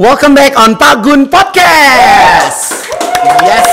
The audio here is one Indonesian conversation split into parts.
Welcome back on Pak Gun Podcast. Yes.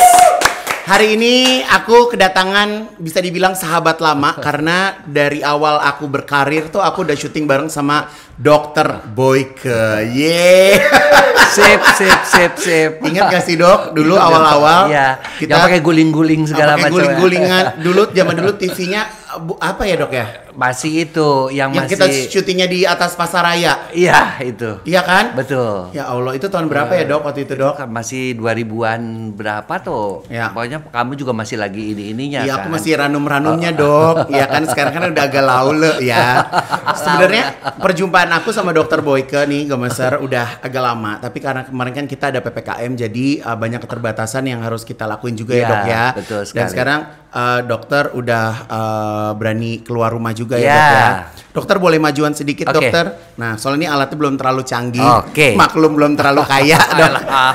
Hari ini aku kedatangan bisa dibilang sahabat lama karena dari awal aku berkarir tuh aku udah syuting bareng sama Dokter Boyke. Ye. Sip, sip, sip, sip. Ingat gak sih dok? Dulu iya, iya. awal-awal. Iya. Kita pakai guling-guling segala macam. Ya. Guling-gulingan. Dulu zaman dulu TV-nya apa ya dok ya? Masih itu yang, yang masih. Yang kita syutingnya di atas pasar raya. Iya itu. Iya kan? Betul. Ya Allah itu tahun berapa ya, ya dok waktu itu dok? Kan masih 2000-an berapa tuh? Ya. Pokoknya kamu juga masih lagi ini ininya. Iya kan? aku masih ranum-ranumnya oh. dok. Iya kan sekarang kan udah agak laule ya. Sebenarnya perjumpaan aku sama dokter Boyke nih Gomeser udah agak lama. Tapi karena kemarin kan kita ada ppkm jadi eh, banyak keterbatasan yang harus kita lakuin juga ya, ya dok ya. Betul sekali. Dan sekarang uh, dokter udah uh, Eh, berani keluar rumah juga yeah. ya dok ya. Ya. Dokter boleh majuan sedikit okay. dokter. Nah soalnya ini alatnya belum terlalu canggih, okay. maklum belum terlalu kaya dok. yeah.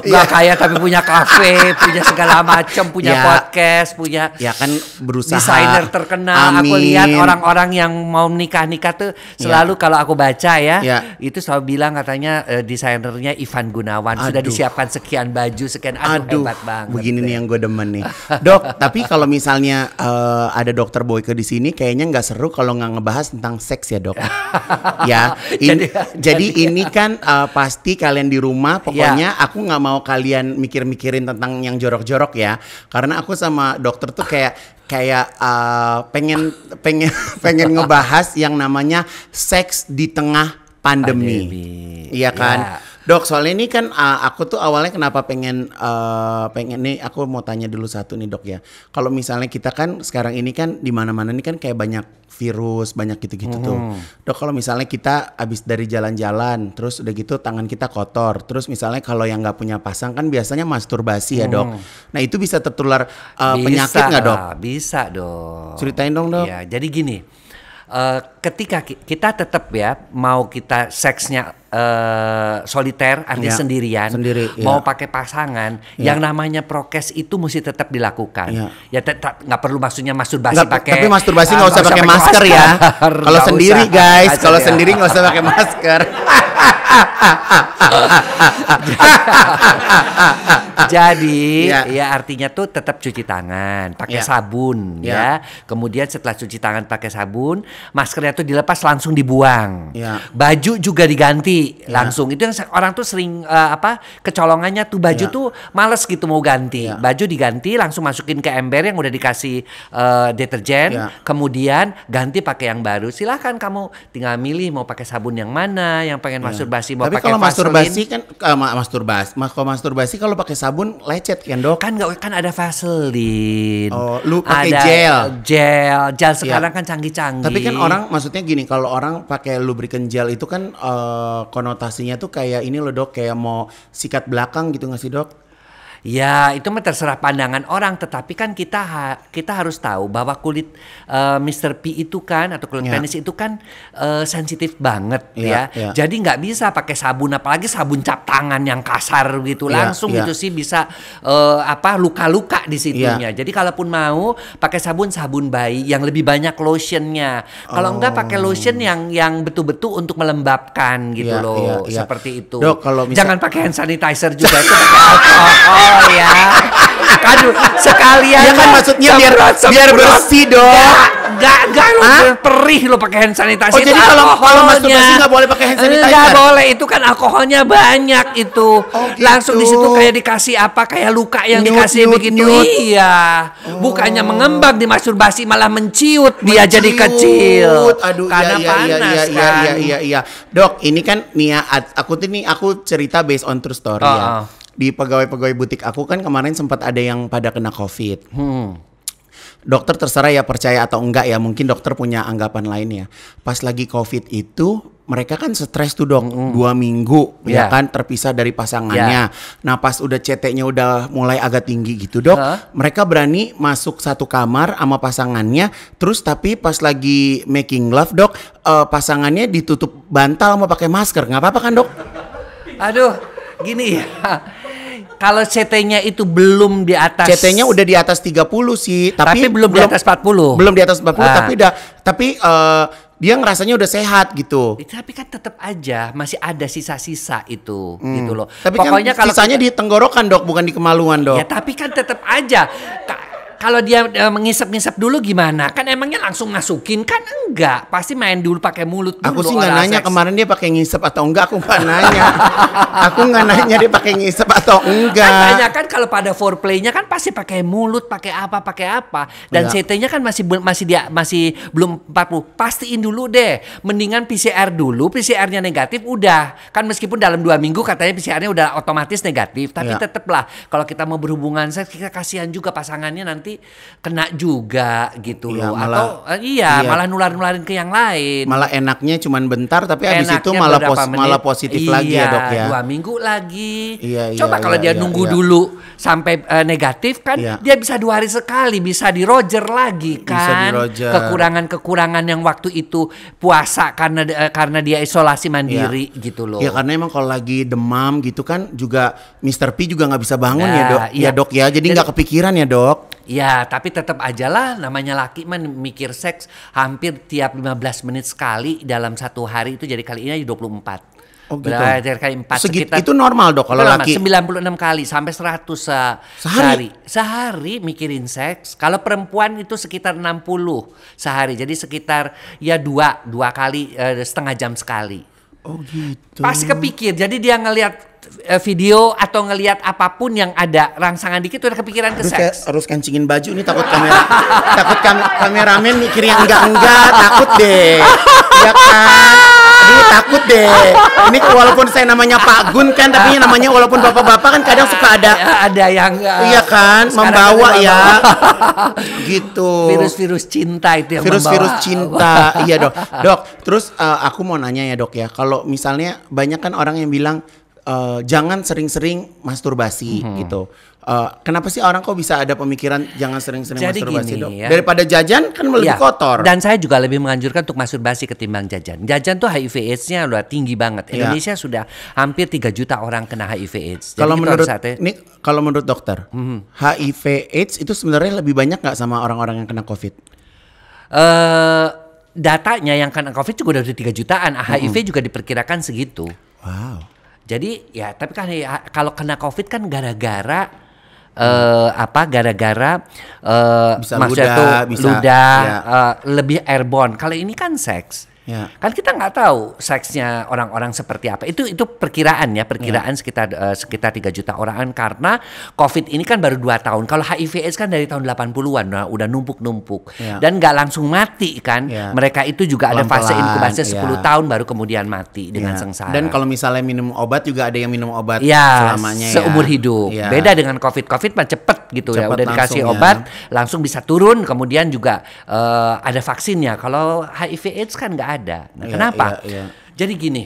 Iya. kaya tapi punya kafe, punya segala macam, punya yeah. podcast, punya ya kan berusaha. Desainer terkenal. Amin. Aku lihat orang-orang yang mau nikah nikah tuh iya. selalu yeah. kalau aku baca ya, yeah. itu selalu bilang katanya uh, desainernya Ivan Gunawan aduh. sudah disiapkan sekian baju sekian. Aduh, aduh hebat banget. Begini nih yang gue demen nih, dok. tapi kalau misalnya uh, ada dokter Dr. ke di sini kayaknya nggak seru kalau nggak ngebahas tentang seks ya dok. ya, in, jadi, jadi ini kan uh, pasti kalian di rumah ya. pokoknya ya. aku nggak mau kalian mikir-mikirin tentang yang jorok-jorok ya, karena aku sama dokter tuh kayak kayak uh, pengen pengen pengen ngebahas yang namanya seks di tengah pandemi, pandemi. iya kan. Ya Dok, soalnya ini kan uh, aku tuh awalnya kenapa pengen uh, pengen nih aku mau tanya dulu satu nih, Dok ya. Kalau misalnya kita kan sekarang ini kan di mana-mana ini kan kayak banyak virus, banyak gitu-gitu mm -hmm. tuh. Dok, kalau misalnya kita habis dari jalan-jalan, terus udah gitu tangan kita kotor. Terus misalnya kalau yang nggak punya pasang kan biasanya masturbasi ya, Dok. Hmm. Nah, itu bisa tertular uh, bisa, penyakit nggak, Dok? Bisa, Dok. Ceritain dong, Dok. Ya, jadi gini. Uh, ketika kita tetap ya mau kita seksnya uh, soliter, artinya sendirian, sendiri, ya. mau pakai pasangan, ya. yang namanya prokes itu mesti tetap dilakukan. Ya, ya tetap nggak perlu maksudnya masturbasi gak, pakai. Tapi masturbasi ah, nggak uh, usah, usah pakai masker, masker ya. kalau sendiri usah. guys, kalau ya. sendiri nggak usah pakai masker. Ah. Jadi ya. ya artinya tuh tetap cuci tangan, pakai ya. sabun ya. ya. Kemudian setelah cuci tangan pakai sabun, maskernya tuh dilepas langsung dibuang. Ya. Baju juga diganti ya. langsung. Itu yang orang tuh sering uh, apa kecolongannya tuh baju ya. tuh males gitu mau ganti. Ya. Baju diganti langsung masukin ke ember yang udah dikasih uh, deterjen, ya. kemudian ganti pakai yang baru. Silahkan kamu tinggal milih mau pakai sabun yang mana, yang pengen ya. masturbasi mau pakai Tapi kalau masturbasi kan uh, eh, masturbasi, kalau masturbasi kalau pakai sabun sabun lecet kan dok? Kan nggak kan ada vaselin, Oh, lu pakai gel. Gel, gel iya. sekarang yeah. kan canggih-canggih. Tapi kan orang maksudnya gini, kalau orang pakai lubricant gel itu kan uh, konotasinya tuh kayak ini loh dok, kayak mau sikat belakang gitu nggak sih dok? Ya, itu mah terserah pandangan orang, tetapi kan kita ha kita harus tahu bahwa kulit uh, eh, Mr. P itu kan atau kulit yeah. penis itu kan uh, sensitif banget yeah, ya. Yeah. Ya. Jadi nggak bisa pakai sabun apalagi sabun cap tangan yang kasar gitu yeah, langsung yeah. itu sih bisa uh, apa luka-luka di situnya. Yeah. Jadi kalaupun mau pakai sabun sabun bayi yang lebih banyak lotionnya. Kalau oh. enggak pakai lotion yang yang betul-betul untuk melembabkan gitu yeah, loh. Yeah, yeah. Seperti itu. Dok, kalau misal... jangan pakai hand sanitizer juga itu pakai Oh ya. aduh sekalian ya kan maksudnya biar biar bersih dong. Gak gak lo perih lo pakai hand sanitizer. Oh, jadi kalau kalau masturbasi nggak boleh pakai hand sanitizer. Enggak boleh, itu kan alkoholnya banyak itu. Oh, gitu. Langsung di situ kayak dikasih apa kayak luka yang nyut, dikasih nyut, begitu. Nyut. Iya. Oh. Bukannya mengembang di masturbasi malah menciut, menciut. dia jadi kecil. Aduh, iya, karena iya, iya, panas iya, iya, kan. Iya, iya, iya, iya. Dok, ini kan nih aku tuh nih aku cerita based on true story oh. ya ah, ah di pegawai-pegawai butik aku kan kemarin sempat ada yang pada kena COVID. Hmm. Dokter terserah ya percaya atau enggak ya, mungkin dokter punya anggapan lain ya. Pas lagi COVID itu mereka kan stres tuh dong mm. dua minggu yeah. ya kan terpisah dari pasangannya. Yeah. Nah pas udah CT-nya udah mulai agak tinggi gitu dok, huh? mereka berani masuk satu kamar sama pasangannya. Terus tapi pas lagi making love dok, uh, pasangannya ditutup bantal mau pakai masker, nggak apa-apa kan dok? Aduh, gini ya kalau CT-nya itu belum di atas CT-nya udah di atas 30 sih, tapi, tapi belum, belum di atas 40. Belum di atas 40 ah. tapi udah tapi uh, dia ngerasanya udah sehat gitu. Eh, tapi kan tetap aja masih ada sisa-sisa itu hmm. gitu loh. Tapi kan Pokoknya kan kalau sisanya kita, di tenggorokan, Dok, bukan di kemaluan, ya, Dok. Ya, tapi kan tetap aja kalau dia uh, eh, mengisap-ngisap dulu gimana? Kan emangnya langsung masukin kan enggak? Pasti main dulu pakai mulut. Dulu aku sih nggak nanya seks. kemarin dia pakai ngisap atau enggak. Aku nggak nanya. aku nggak nanya dia pakai ngisap atau kan enggak. Kan kan kalau pada foreplaynya kan pasti pakai mulut, pakai apa, pakai apa. Dan iya. CT-nya kan masih belum masih dia masih belum 40. Pastiin dulu deh. Mendingan PCR dulu. PCR-nya negatif udah. Kan meskipun dalam dua minggu katanya PCR-nya udah otomatis negatif, tapi ya. tetaplah kalau kita mau berhubungan seks kita kasihan juga pasangannya nanti nanti kena juga gitu iya, loh malah, atau eh, iya, iya malah nular-nularin ke yang lain. Malah enaknya cuman bentar tapi abis itu malah pos malah positif iya, lagi ya dok ya. Dua minggu lagi. Iya, iya, Coba iya, kalau dia iya, nunggu iya. dulu sampai uh, negatif kan iya. dia bisa dua hari sekali bisa di Roger lagi kan. Kekurangan-kekurangan yang waktu itu puasa karena uh, karena dia isolasi iya. mandiri iya. gitu loh. Ya karena emang kalau lagi demam gitu kan juga Mr. P juga nggak bisa bangun ya, nah, ya dok. Iya. Ya dok ya jadi nggak kepikiran ya dok. Iya Ya, tapi tetap aja lah namanya laki mah mikir seks hampir tiap 15 menit sekali dalam satu hari itu jadi kali ini aja 24. Oh gitu. Belajar kali 4 Segit, sekitar itu normal dok kalau laki 96 kali sampai 100 se eh, sehari. sehari. Sehari mikirin seks. Kalau perempuan itu sekitar 60 sehari. Jadi sekitar ya dua dua kali eh, setengah jam sekali Oh gitu. Pasti kepikir. Jadi dia ngelihat eh, video atau ngelihat apapun yang ada rangsangan dikit udah kepikiran harus ke seks. Harus kencingin baju nih takut kamera takut kam kameramen mikirnya enggak enggak takut deh. Ya kan. Aduh takut deh. Ini walaupun saya namanya Pak Gun kan, tapi namanya walaupun bapak-bapak kan kadang suka ada ya, ada yang uh, iya kan membawa kan ya. gitu. Virus-virus cinta itu yang Virus-virus cinta. iya, Dok. Dok, terus uh, aku mau nanya ya, Dok ya. Kalau misalnya banyak kan orang yang bilang uh, jangan sering-sering masturbasi hmm. gitu Uh, kenapa sih orang kok bisa ada pemikiran jangan sering-sering Jadi masturbasi gini, dok? Ya. Daripada jajan kan lebih ya, kotor. Dan saya juga lebih menganjurkan untuk masturbasi ketimbang jajan. Jajan tuh HIV AIDS-nya udah tinggi banget. Iya. Indonesia sudah hampir 3 juta orang kena HIV AIDS. Kalau menurut saatnya, ini kalau menurut dokter, hmm. HIV AIDS itu sebenarnya lebih banyak nggak sama orang-orang yang kena COVID? uh, datanya yang kena COVID juga udah tiga jutaan, ah, mhm. HIV hmm. juga diperkirakan segitu. Wow. Jadi ya tapi kan ya, kalau kena COVID kan gara-gara uh, apa gara-gara uh, maksudnya tuh bisa, luda ya. uh, lebih airborne. Kalau ini kan seks. Ya. Kan kita nggak tahu seksnya orang-orang seperti apa. Itu itu perkiraan ya, perkiraan ya. sekitar uh, sekitar 3 juta orang karena COVID ini kan baru 2 tahun. Kalau HIV AIDS kan dari tahun 80-an nah, udah numpuk-numpuk ya. dan nggak langsung mati kan. Ya. Mereka itu juga Pelan -pelan, ada fase inkubasi 10 ya. tahun baru kemudian mati dengan ya. sengsara. Dan kalau misalnya minum obat juga ada yang minum obat ya, selamanya ya. seumur hidup. Ya. Beda dengan COVID. COVID mah cepet gitu ya. cepet ya. Udah dikasih ya. obat langsung bisa turun kemudian juga uh, ada vaksinnya. Kalau HIV AIDS kan nggak ada. Nah, ya, kenapa? Ya, ya. Jadi gini,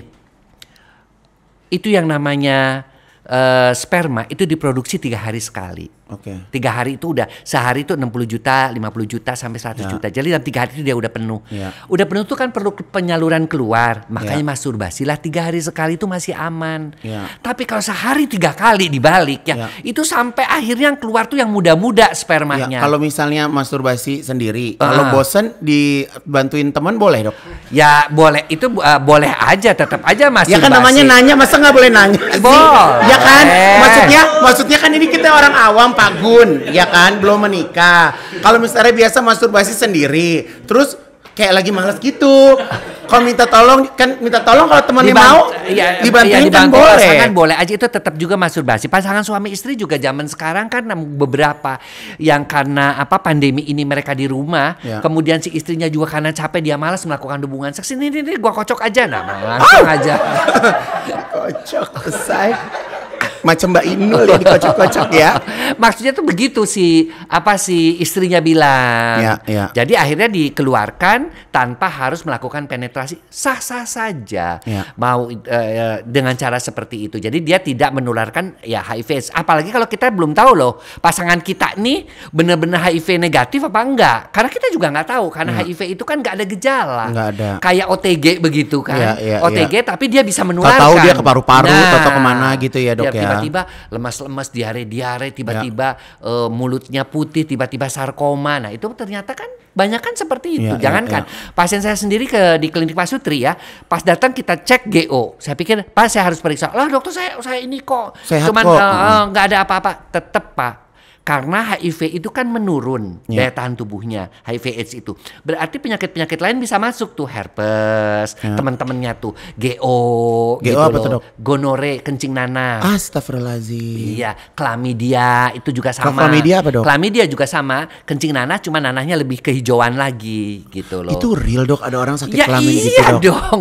itu yang namanya uh, sperma itu diproduksi tiga hari sekali. Oke. Okay. Tiga hari itu udah sehari itu 60 juta, 50 juta sampai 100 ya. juta. Jadi dalam tiga hari itu dia udah penuh. Ya. Udah penuh itu kan perlu penyaluran keluar. Makanya ya. lah tiga hari sekali itu masih aman. Ya. Tapi kalau sehari tiga kali dibalik ya, ya. itu sampai akhirnya yang keluar tuh yang muda-muda spermanya. Ya, kalau misalnya masturbasi sendiri, uh. kalau ah. bosen dibantuin teman boleh dok? Ya boleh itu uh, boleh aja tetap aja masih. Ya kan namanya nanya masa nggak boleh nanya. Boleh. ya kan maksudnya maksudnya kan ini kita orang awam Pak Gun ya kan belum menikah. Kalau misalnya biasa masturbasi sendiri terus kayak lagi males gitu. Kalau minta tolong kan minta tolong kalau temannya Diban mau iya, iya dibantuin iya, dibantu kan boleh. Pasangan boleh aja itu tetap juga masturbasi. Pasangan suami istri juga zaman sekarang kan beberapa yang karena apa pandemi ini mereka di rumah, ya. kemudian si istrinya juga karena capek dia malas melakukan hubungan seks. Ini ini, ini gua kocok aja nah, langsung oh. aja. kocok selesai macam Mbak Inul yang dikocok-kocok ya. Maksudnya tuh begitu sih, apa si istrinya bilang. Ya, ya. Jadi akhirnya dikeluarkan tanpa harus melakukan penetrasi sah-sah saja. Ya. Mau uh, dengan cara seperti itu. Jadi dia tidak menularkan ya HIV. Apalagi kalau kita belum tahu loh pasangan kita nih benar-benar HIV negatif apa enggak. Karena kita juga nggak tahu karena ya. HIV itu kan nggak ada gejala. Nggak ada. Kayak OTG begitu kan. Ya, ya, OTG ya. tapi dia bisa menularkan. Tahu dia ke paru-paru nah, atau kemana gitu ya dok ya. ya tiba-tiba lemas-lemas diare-diare tiba-tiba ya. uh, mulutnya putih tiba-tiba sarkoma nah itu ternyata kan banyak kan seperti itu. Ya, Jangankan ya, ya. Kan, pasien saya sendiri ke di klinik Pak Sutri ya, pas datang kita cek GO. Saya pikir, pas saya harus periksa." Lah, dokter saya saya ini kok Sehat cuman eh, eh, nggak uh, uh, ada apa-apa. tetep Pak, karena HIV itu kan menurun yeah. daya tahan tubuhnya, HIV AIDS itu. Berarti penyakit-penyakit lain bisa masuk tuh herpes, yeah. teman-temannya tuh GO, GO gitu apa loh, gonore, kencing nanah. Astagfirullahaladzim. Iya, klamidia itu juga sama. Klamidia apa dok? Klamidia juga sama, kencing nanah cuma nanahnya lebih kehijauan lagi gitu loh. Itu real dok, ada orang sakit ya, klamidia iya gitu dok. Iya dong,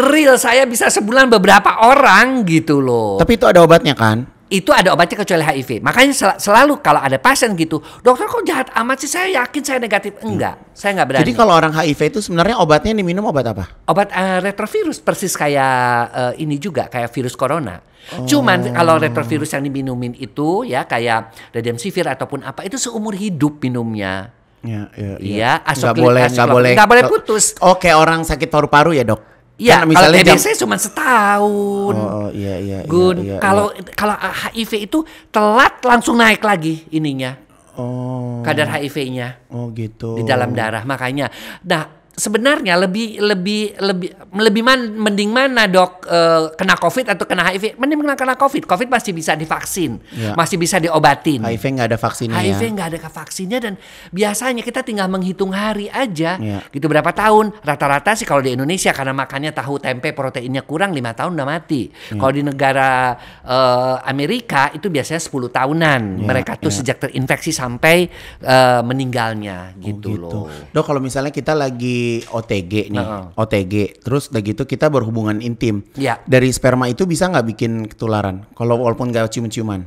real saya bisa sebulan beberapa orang gitu loh. Tapi itu ada obatnya kan? itu ada obatnya kecuali HIV. Makanya sel selalu kalau ada pasien gitu, dokter kok jahat amat sih saya yakin saya negatif. Enggak, hmm. saya enggak berani. Jadi kalau orang HIV itu sebenarnya obatnya diminum obat apa? Obat uh, retrovirus persis kayak uh, ini juga kayak virus corona. Oh. Cuman kalau retrovirus yang diminumin itu ya kayak remdesivir ataupun apa itu seumur hidup minumnya. Iya, iya. Iya, ya, ya. ya, iya, boleh, Iya. boleh, gak boleh putus. Oke, orang sakit paru-paru ya dok. Ya kalau TBC jam... cuma setahun. Oh, oh iya, iya iya. Gun, iya, iya, kalau iya. kalau HIV itu telat langsung naik lagi ininya. Oh. Kadar HIV-nya. Oh, gitu. Di dalam darah makanya. Nah, sebenarnya lebih lebih lebih lebih man, mending mana dok e, kena covid atau kena hiv mending kena kena covid covid masih bisa divaksin ya. masih bisa diobatin hiv nggak ada vaksinnya hiv ya. nggak ada vaksinnya dan biasanya kita tinggal menghitung hari aja ya. gitu berapa tahun rata-rata sih kalau di Indonesia karena makannya tahu tempe proteinnya kurang lima tahun udah mati ya. kalau di negara e, Amerika itu biasanya 10 tahunan ya, mereka tuh ya. sejak terinfeksi sampai e, meninggalnya oh, gitu, oh, gitu loh dok kalau misalnya kita lagi OTG nih, uh huh OTG. Terus udah gitu kita berhubungan intim. Ya. Dari sperma itu bisa nggak bikin ketularan? Kalau walaupun nggak cium-ciuman.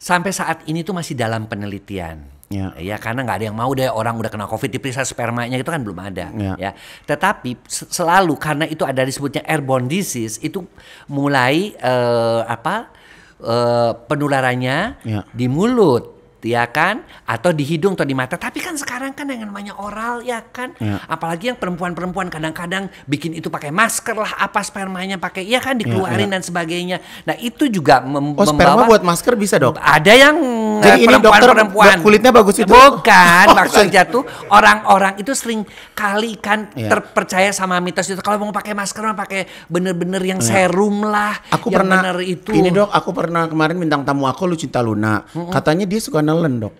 Sampai saat ini tuh masih dalam penelitian. Ya. ya karena nggak ada yang mau deh orang udah kena covid diperiksa spermanya itu kan belum ada ya, ya. tetapi selalu karena itu ada disebutnya airborne disease itu mulai uh, apa uh, penularannya ya. di mulut ya kan atau di hidung atau di mata tapi kan sekarang kan dengan banyak oral ya kan ya. apalagi yang perempuan-perempuan kadang-kadang bikin itu pakai masker lah apa spermanya pakai ya kan dikeluarin ya, ya. dan sebagainya nah itu juga mem oh, membawa sperma buat masker bisa dok ada yang jadi eh, ini dokter perempuan kulitnya bagus itu bukan oh, maksudnya tuh orang-orang itu sering kali kan ya. terpercaya sama mitos itu kalau mau pakai masker mah pakai bener-bener yang ya. serum lah aku yang pernah itu ini dok aku pernah kemarin bintang tamu aku lu cinta Luna mm -mm. katanya dia suka nelen dok.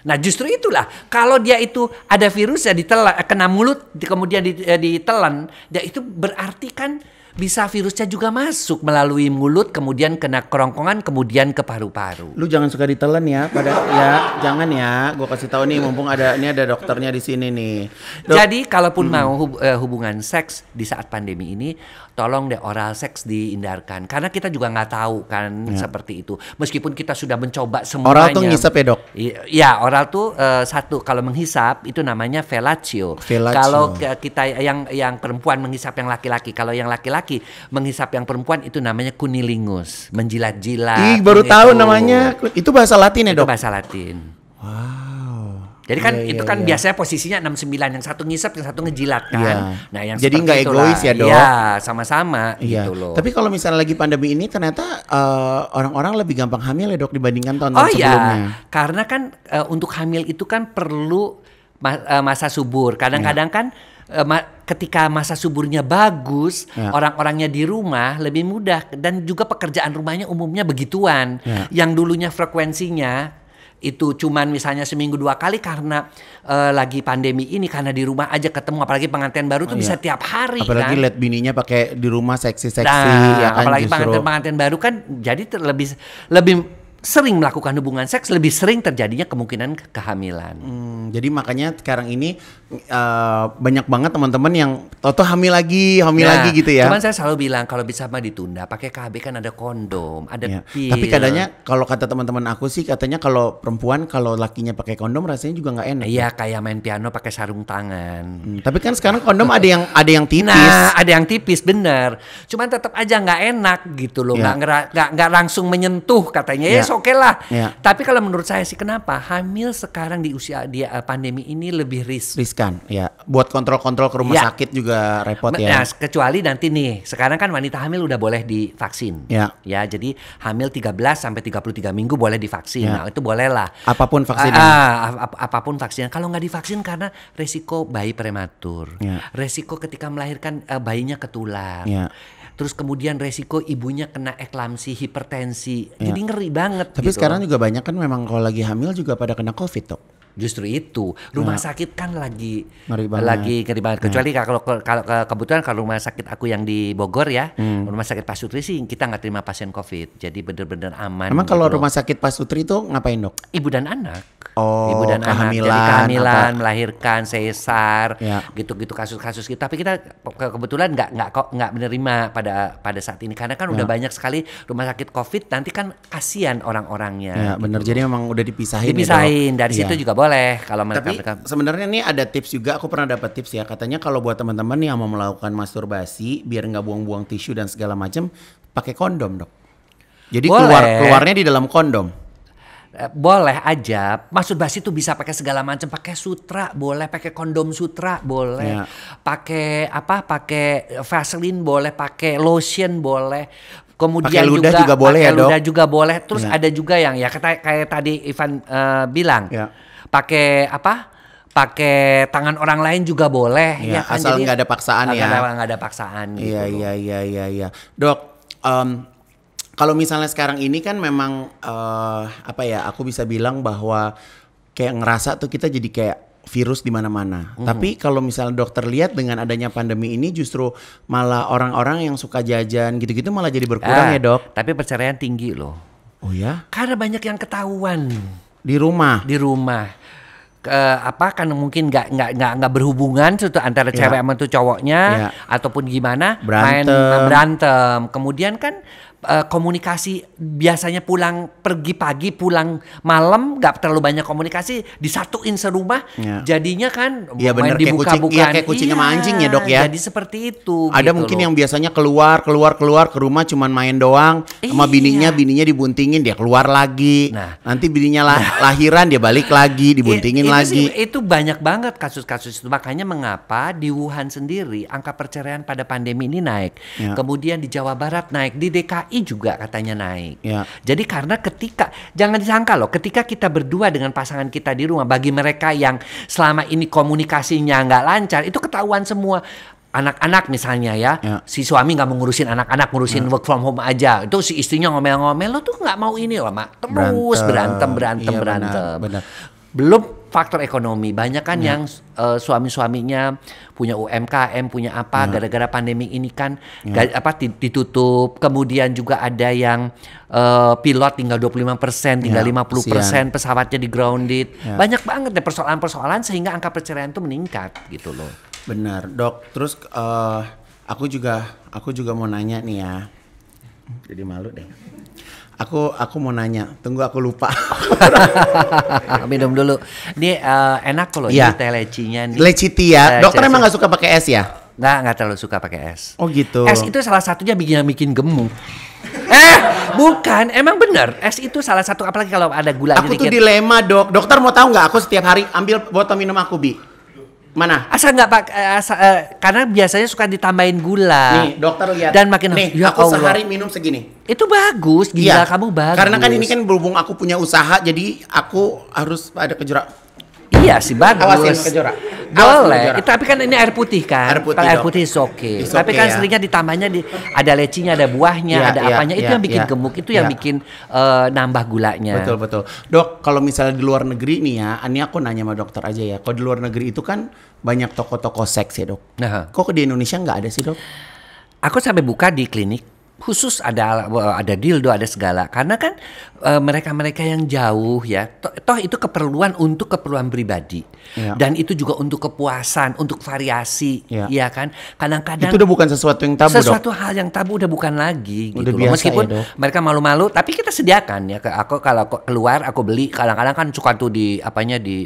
Nah justru itulah kalau dia itu ada virusnya ditelan eh, kena mulut kemudian eh, ditelan, ya itu berarti kan bisa virusnya juga masuk melalui mulut kemudian kena kerongkongan kemudian ke paru-paru. Lu jangan suka ditelan ya pada ya jangan ya. Gue kasih tahu nih mumpung ada ini ada dokternya di sini nih. Dok, Jadi kalaupun hmm. mau hub, uh, hubungan seks di saat pandemi ini tolong deh oral seks dihindarkan karena kita juga nggak tahu kan ya. seperti itu meskipun kita sudah mencoba semuanya oral tuh ngisap ya dok ya oral tuh uh, satu kalau menghisap itu namanya fellatio, kalau kita yang yang perempuan menghisap yang laki-laki kalau yang laki-laki menghisap yang perempuan itu namanya kunilingus menjilat-jilat ih baru tahu gitu. namanya itu bahasa Latin ya dok itu bahasa Latin wow jadi kan yeah, iya, itu kan yeah. biasanya posisinya 69 yang satu ngisap yang satu ngejilat kan. Yeah. Nah, yang Jadi nggak egois ya, iya, Dok. Iya, sama-sama yeah. gitu loh. Tapi kalau misalnya lagi pandemi ini ternyata eh, orang-orang uh, lebih gampang hamil ya, Dok, dibandingkan tahun-tahun oh, iya. sebelumnya. Oh iya. Karena kan uh, untuk hamil itu kan perlu ma uh, masa subur. Kadang-kadang yeah. kan ketika masa suburnya bagus, ya. orang-orangnya di rumah lebih mudah dan juga pekerjaan rumahnya umumnya begituan. ya. Yang dulunya frekuensinya itu cuman misalnya seminggu dua kali karena uh, lagi pandemi ini karena di rumah aja ketemu apalagi pengantin baru tuh oh, iya. bisa tiap hari apalagi kan? lihat bininya pakai di rumah seksi-seksi nah, ya kan apalagi pengantin-pengantin baru kan jadi lebih lebih sering melakukan hubungan seks lebih sering terjadinya kemungkinan kehamilan. Hmm, jadi makanya sekarang ini uh, banyak banget teman-teman yang toto hamil lagi, hamil nah, lagi gitu ya. Cuman saya selalu bilang kalau bisa mah ditunda, pakai KB kan ada kondom, ada ya. pil. Tapi katanya kalau kata teman-teman aku sih katanya kalau perempuan kalau lakinya pakai kondom rasanya juga nggak enak. Iya, kayak main piano pakai sarung tangan. Hmm, tapi kan sekarang kondom ada yang ada yang tipis. Nah, ada yang tipis bener. Cuman tetap aja nggak enak gitu loh, ya. nggak ya. nggak nggak langsung menyentuh katanya ya. ya oke okay lah. Yeah. Tapi kalau menurut saya sih kenapa hamil sekarang di usia dia eh, pandemi ini lebih risk. Riskan, ya. Buat kontrol-kontrol ke rumah yeah. sakit juga repot ya. Nah, kecuali nanti nih, sekarang kan wanita hamil udah boleh divaksin. Ya. Yeah. Ya, jadi hamil 13 sampai 33 minggu boleh divaksin. Yeah. Nah, itu boleh lah. Apapun eh, vaksinnya. Ah, ap apapun vaksinnya. Kalau nggak divaksin karena resiko bayi prematur. Yeah. Resiko ketika melahirkan eh, bayinya ketular. Yeah terus kemudian resiko ibunya kena eklamsi, hipertensi. Ya. Jadi ngeri banget Tapi gitu. sekarang juga banyak kan memang kalau lagi hamil juga pada kena Covid tuh. Justru itu, rumah ya. sakit kan lagi ngeri banget. lagi ngeri banget. Ya. Kecuali ya. kalau kalau kebetulan kalau rumah sakit aku yang di Bogor ya, hmm. rumah sakit Pasutri sih kita nggak terima pasien Covid. Jadi bener-bener aman. Memang gitu kalau loh. rumah sakit Pasutri itu ngapain, Dok? Ibu dan anak oh, ibu dan anak jadi kehamilan, melahirkan, sesar, gitu gitu-gitu kasus-kasus gitu. Tapi kita kebetulan nggak nggak kok nggak menerima pada pada saat ini karena kan ya. udah banyak sekali rumah sakit COVID nanti kan kasihan orang-orangnya. Ya, gitu. Bener, jadi memang udah dipisahin. Ya, dipisahin ya, dari ya. situ juga boleh kalau mereka. Tapi mereka... sebenarnya ini ada tips juga. Aku pernah dapat tips ya katanya kalau buat teman-teman yang mau melakukan masturbasi biar nggak buang-buang tisu dan segala macam pakai kondom dok. Jadi keluar keluarnya di dalam kondom. Eh, boleh aja maksud basi tuh bisa pakai segala macam pakai sutra boleh pakai kondom sutra boleh yeah. pakai apa pakai vaseline boleh pakai lotion boleh kemudian pake juga, juga boleh ya luda juga boleh terus yeah. ada juga yang ya kata, kayak tadi Ivan uh, bilang yeah. pakai apa pakai tangan orang lain juga boleh ya, ya kan? asal nggak ada paksaan ya nggak ada, paksaan iya, gitu. iya iya iya iya dok um, kalau misalnya sekarang ini kan memang uh, apa ya aku bisa bilang bahwa kayak ngerasa tuh kita jadi kayak virus di mana-mana. Mm -hmm. Tapi kalau misalnya dokter lihat dengan adanya pandemi ini justru malah orang-orang yang suka jajan gitu-gitu malah jadi berkurang ah, ya, Dok. Tapi perceraian tinggi loh. Oh ya? Karena banyak yang ketahuan di rumah. Di rumah Ke, apa kan mungkin nggak nggak nggak nggak berhubungan itu antara yeah. cewek sama tuh cowoknya yeah. ataupun gimana berantem. main berantem kemudian kan Eh, komunikasi biasanya pulang pergi pagi pulang malam nggak terlalu banyak komunikasi disatuin serumah ya. jadinya kan ya, bener, main dibuka kucing, iya kayak kucing iya, anjing ya dok ya jadi seperti itu ada gitu mungkin loh. yang biasanya keluar keluar keluar ke rumah cuman main doang iya. sama bininya bininya dibuntingin dia keluar lagi nah nanti bininya lah, lahiran dia balik lagi dibuntingin it, lagi sih, itu banyak banget kasus-kasus itu makanya mengapa di Wuhan sendiri angka perceraian pada pandemi ini naik ya. kemudian di Jawa Barat naik di DKI KPAI juga katanya naik. Ya. Jadi karena ketika jangan disangka loh, ketika kita berdua dengan pasangan kita di rumah, bagi mereka yang selama ini komunikasinya nggak lancar, itu ketahuan semua anak-anak misalnya ya, ya. si suami nggak mengurusin anak-anak ngurusin ya. work from home aja itu si istrinya ngomel-ngomel lo tuh nggak mau ini loh mak terus berantem berantem berantem, iya, belum faktor ekonomi banyak kan ya. yang uh, suami-suaminya punya UMKM punya apa ya. gara-gara pandemi ini kan ya. apa ditutup kemudian juga ada yang uh, pilot tinggal 25% ya, tinggal ya. 50% persen pesawatnya di grounded ya. banyak banget deh persoalan-persoalan sehingga angka perceraian itu meningkat gitu loh benar dok terus uh, aku juga aku juga mau nanya nih ya jadi malu deh Aku aku mau nanya, tunggu aku lupa. Minum dulu. Ini uh, enak loh ya. ini teh lecinya nih. Leci tia. Dokter emang nggak suka pakai es ya? Nggak, nggak terlalu suka pakai es. Oh gitu. Es itu salah satunya bikin yang bikin gemuk. eh, bukan. Emang bener. Es itu salah satu apalagi kalau ada gula Aku tuh dilema dok. Dokter mau tahu nggak? Aku setiap hari ambil botol minum aku bi. Mana? Asal nggak pak, eh, asal, uh, karena biasanya suka ditambahin gula. Nih, dokter lihat. Dan makin nih, ya aku Allah. sehari minum segini. Itu bagus, gila iya. kamu bagus. Karena kan ini kan berhubung aku punya usaha, jadi aku harus ada kejurak Iya sih bagus. Awasin kejora. Boleh, kejora. tapi kan ini air putih kan. Air putih, Kalau air putih is okay. okay tapi kan ya. seringnya ditambahnya di, ada lecinya, ada buahnya, yeah, ada yeah, apanya. Itu itu iya, yang bikin yeah. gemuk, itu yang iya. bikin uh, nambah gulanya. Betul betul. Dok, kalau misalnya di luar negeri nih ya, ini aku nanya sama dokter aja ya. Kalau di luar negeri itu kan banyak toko-toko seks ya dok. Nah. Kok di Indonesia nggak ada sih dok? Aku sampai buka di klinik khusus ada ada dildo ada segala karena kan eh, mereka-mereka yang jauh ya toh, itu keperluan untuk keperluan pribadi ya. dan itu juga untuk kepuasan untuk variasi ya, ya kan kadang-kadang itu udah bukan sesuatu yang tabu sesuatu dok. hal yang tabu udah bukan lagi udah gitu biasa ya, meskipun ya, mereka malu-malu tapi kita sediakan ya aku kalau keluar aku beli kadang-kadang kan suka tuh di apanya di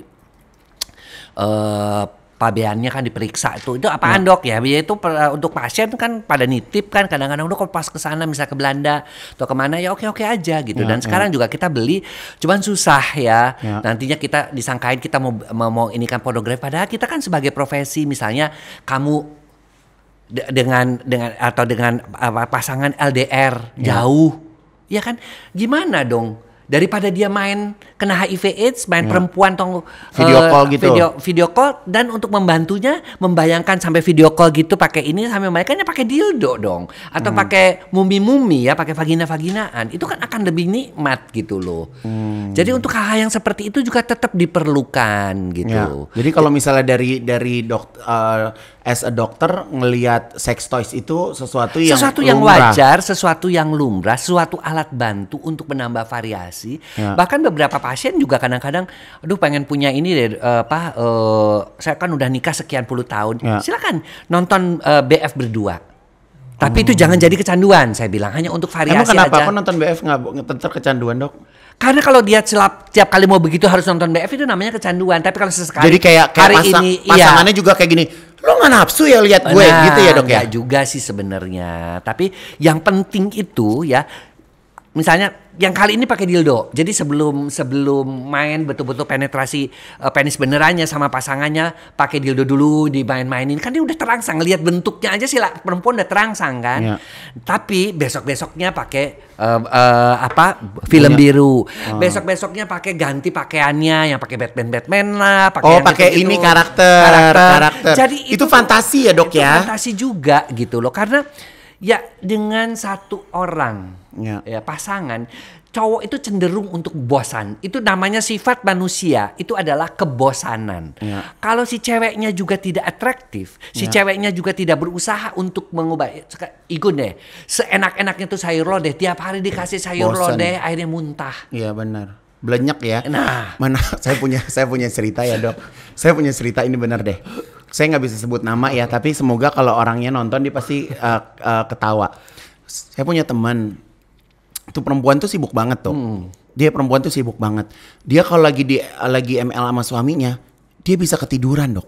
uh, pabeannya kan diperiksa itu itu apa ya. dok ya biaya itu per, untuk pasien kan pada nitip kan kadang-kadang dok pas ke sana misalnya ke Belanda atau kemana ya oke oke aja gitu ya, dan ya. sekarang juga kita beli cuman susah ya, ya. nantinya kita disangkain kita mau mau, mau ini kan pornografi padahal kita kan sebagai profesi misalnya kamu de dengan dengan atau dengan apa, pasangan LDR ya. jauh ya kan gimana dong daripada dia main kena HIV AIDS, main hmm. perempuan tong video uh, call gitu. Video video call dan untuk membantunya membayangkan sampai video call gitu pakai ini sampai mereka pakai dildo dong atau hmm. pakai mumi-mumi ya, pakai vagina-vaginaan. Itu kan akan lebih nikmat gitu loh. Hmm. Jadi untuk hal-hal yang seperti itu juga tetap diperlukan gitu. Ya. Jadi kalau misalnya dari dari dok uh, as a dokter ngelihat sex toys itu sesuatu yang sesuatu yang lumrah. wajar, sesuatu yang lumrah, sesuatu alat bantu untuk menambah variasi. Ya. Bahkan beberapa pasien juga kadang-kadang, aduh pengen punya ini deh, apa? Uh, saya kan udah nikah sekian puluh tahun. Ya. Silakan nonton uh, eh, BF berdua. Tapi hmm. itu jangan jadi kecanduan, saya bilang hanya untuk variasi Emang kenapa aja. nonton BF nggak tenter kecanduan dok? Karena kalau dia celap tiap kali mau begitu harus nonton BF itu namanya kecanduan. Tapi kalau sesekali jadi kayak, kayak hari pasang, ini iya. pasangannya iya. juga kayak gini lo nggak nafsu ya lihat gue nah, gitu ya nah, dok ya? juga sih sebenarnya. Tapi yang penting itu ya misalnya yang kali ini pakai dildo. Jadi sebelum sebelum main betul-betul penetrasi uh, penis benerannya sama pasangannya pakai dildo dulu dimain-mainin kan dia udah terangsang lihat bentuknya aja sih lah perempuan udah terangsang kan. Ya. Tapi besok-besoknya pakai uh, uh, apa film Banyak. biru. Oh. Besok-besoknya pakai ganti pakaiannya yang pakai Batman Batman lah, pakai Oh, pakai gitu, ini karakter, karakter karakter. Jadi itu, itu fantasi ya, Dok itu ya. Fantasi juga gitu loh karena ya dengan satu orang yeah. ya pasangan cowok itu cenderung untuk bosan itu namanya sifat manusia itu adalah kebosanan yeah. kalau si ceweknya juga tidak atraktif si yeah. ceweknya juga tidak berusaha untuk mengubah ego deh seenak-enaknya tuh sayur lodeh tiap hari dikasih sayur bosan. lodeh akhirnya muntah iya benar banyak ya nah mana saya punya saya punya cerita ya dok saya punya cerita ini benar deh saya nggak bisa sebut nama ya tapi semoga kalau orangnya nonton dia pasti uh, uh, ketawa saya punya teman itu perempuan tuh sibuk banget tuh. Hmm. Dia perempuan tuh sibuk banget. Dia kalau lagi di lagi ML sama suaminya, dia bisa ketiduran, Dok.